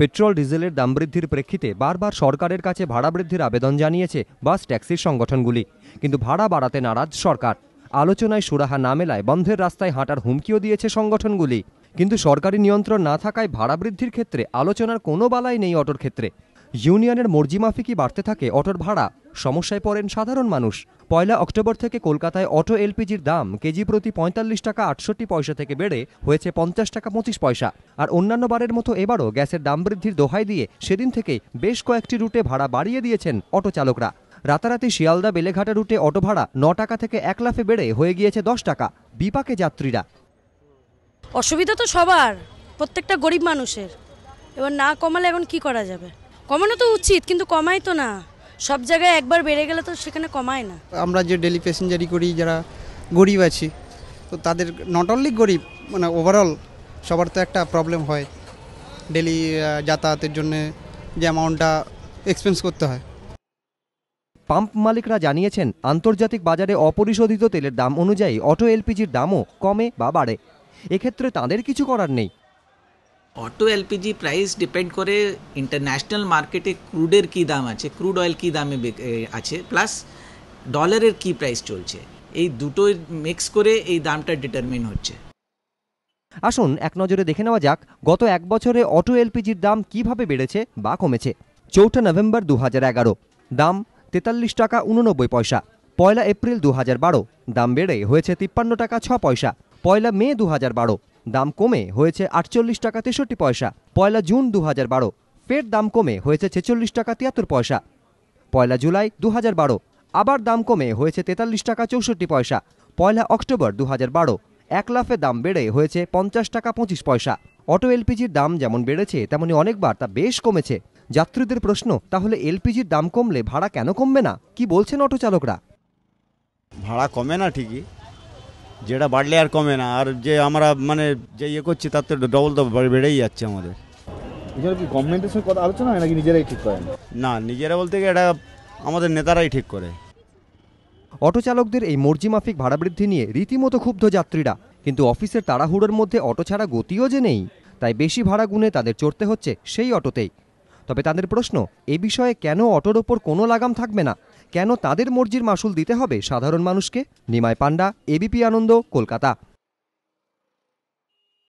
petrol ডিজেলের দাম বৃদ্ধির প্রেক্ষিতে বারবার সরকারের কাছে ভাড়া বৃদ্ধির আবেদন জানিয়েছে বাস ট্যাক্সির সংগঠনগুলি কিন্তু ভাড়া বাড়াতে নারাজ সরকার আলোচনায় সুরাহা না মেলায় বন্ধের রাস্তায় হাঁটার হুমকিও দিয়েছে সংগঠনগুলি কিন্তু সরকারি নিয়ন্ত্রণ না থাকায় ভাড়া বৃদ্ধির ক্ষেত্রে আলোচনার কোনো বালাই নেই অটোর ক্ষেত্রে ইউনিয়নের মর্জিমাফিকই বাড়তে থাকে অটোর ভাড়া সমস্যায় পড়েন সাধারণ মানুষ পয়লা অক্টোবর থেকে কলকাতায় অটো এলপিজির দাম কেজি প্রতি পঁয়তাল্লিশ টাকা আটষট্টি পয়সা থেকে বেড়ে হয়েছে পঞ্চাশ টাকা পঁচিশ পয়সা আর অন্যান্য বারের মতো এবারও গ্যাসের দাম বৃদ্ধির দোহাই দিয়ে সেদিন থেকে বেশ কয়েকটি রুটে ভাড়া বাড়িয়ে দিয়েছেন অটো চালকরা রাতারাতি শিয়ালদা বেলেঘাটা রুটে অটো ভাড়া ন টাকা থেকে এক লাফে বেড়ে হয়ে গিয়েছে দশ টাকা বিপাকে যাত্রীরা অসুবিধা তো সবার প্রত্যেকটা গরিব মানুষের এবার না কমালে এখন কি করা যাবে কমানো তো উচিত কিন্তু কমাই তো না সব জায়গায় একবার বেড়ে গেলে তো সেখানে কমায় না আমরা যে ডেলি প্যাসেঞ্জারি করি যারা গরিব আছি তো তাদের নট অনলি গরিব মানে ওভারঅল সবার তো একটা প্রবলেম হয় ডেলি যাতায়াতের জন্য যে অ্যামাউন্টটা এক্সপেন্স করতে হয় পাম্প মালিকরা জানিয়েছেন আন্তর্জাতিক বাজারে অপরিশোধিত তেলের দাম অনুযায়ী অটো এলপিজির দামও কমে বা বাড়ে এক্ষেত্রে তাদের কিছু করার নেই অটো এলপিজি প্রাইস ডিপেন্ড করে ইন্টারন্যাশনাল মার্কেটে ক্রুডের কী দাম আছে ক্রুড অয়েল কী দামে আছে প্লাস ডলারের কী প্রাইস চলছে এই দুটো মিক্স করে এই দামটা ডিটারমিন হচ্ছে আসুন এক নজরে দেখে নেওয়া যাক গত এক বছরে অটো এলপিজির দাম কিভাবে বেড়েছে বা কমেছে চৌঠা নভেম্বর দু এগারো দাম তেতাল্লিশ টাকা উননব্বই পয়সা পয়লা এপ্রিল দু বারো দাম বেড়ে হয়েছে তিপ্পান্ন টাকা ছ পয়সা পয়লা মে দু বারো দাম কমে হয়েছে আটচল্লিশ টাকা তেষট্টি পয়সা পয়লা জুন দু বারো ফের দাম কমে হয়েছে ছেচল্লিশ টাকা তিয়াত্তর পয়সা পয়লা জুলাই দু বারো আবার দাম কমে হয়েছে তেতাল্লিশ টাকা চৌষট্টি পয়সা পয়লা অক্টোবর দু বারো এক লাফে দাম বেড়ে হয়েছে পঞ্চাশ টাকা পঁচিশ পয়সা অটো এলপিজির দাম যেমন বেড়েছে তেমনি অনেকবার তা বেশ কমেছে যাত্রীদের প্রশ্ন তাহলে এলপিজির দাম কমলে ভাড়া কেন কমবে না কি বলছেন অটো চালকরা ভাড়া কমে না ঠিকই যেটা বাড়লে আর কমে না আর যে আমরা মানে যে ইয়ে করছি তার তো ডবল তো বেড়েই যাচ্ছে আমাদের কি গভর্নমেন্টের সঙ্গে কথা আলোচনা হয় নাকি নিজেরাই ঠিক করেন না নিজেরা বলতে কি এটা আমাদের নেতারাই ঠিক করে অটোচালকদের এই মর্জিমাফিক ভাড়া বৃদ্ধি নিয়ে রীতিমতো ক্ষুব্ধ যাত্রীরা কিন্তু অফিসের তাড়াহুড়োর মধ্যে অটো ছাড়া গতিও যে নেই তাই বেশি ভাড়া গুনে তাদের চড়তে হচ্ছে সেই অটোতেই তবে তাদের প্রশ্ন এ বিষয়ে কেন অটোর ওপর কোনো লাগাম থাকবে না কেন তাদের মর্জির মাসুল দিতে হবে সাধারণ মানুষকে নিমায় পান্ডা এবিপি আনন্দ কলকাতা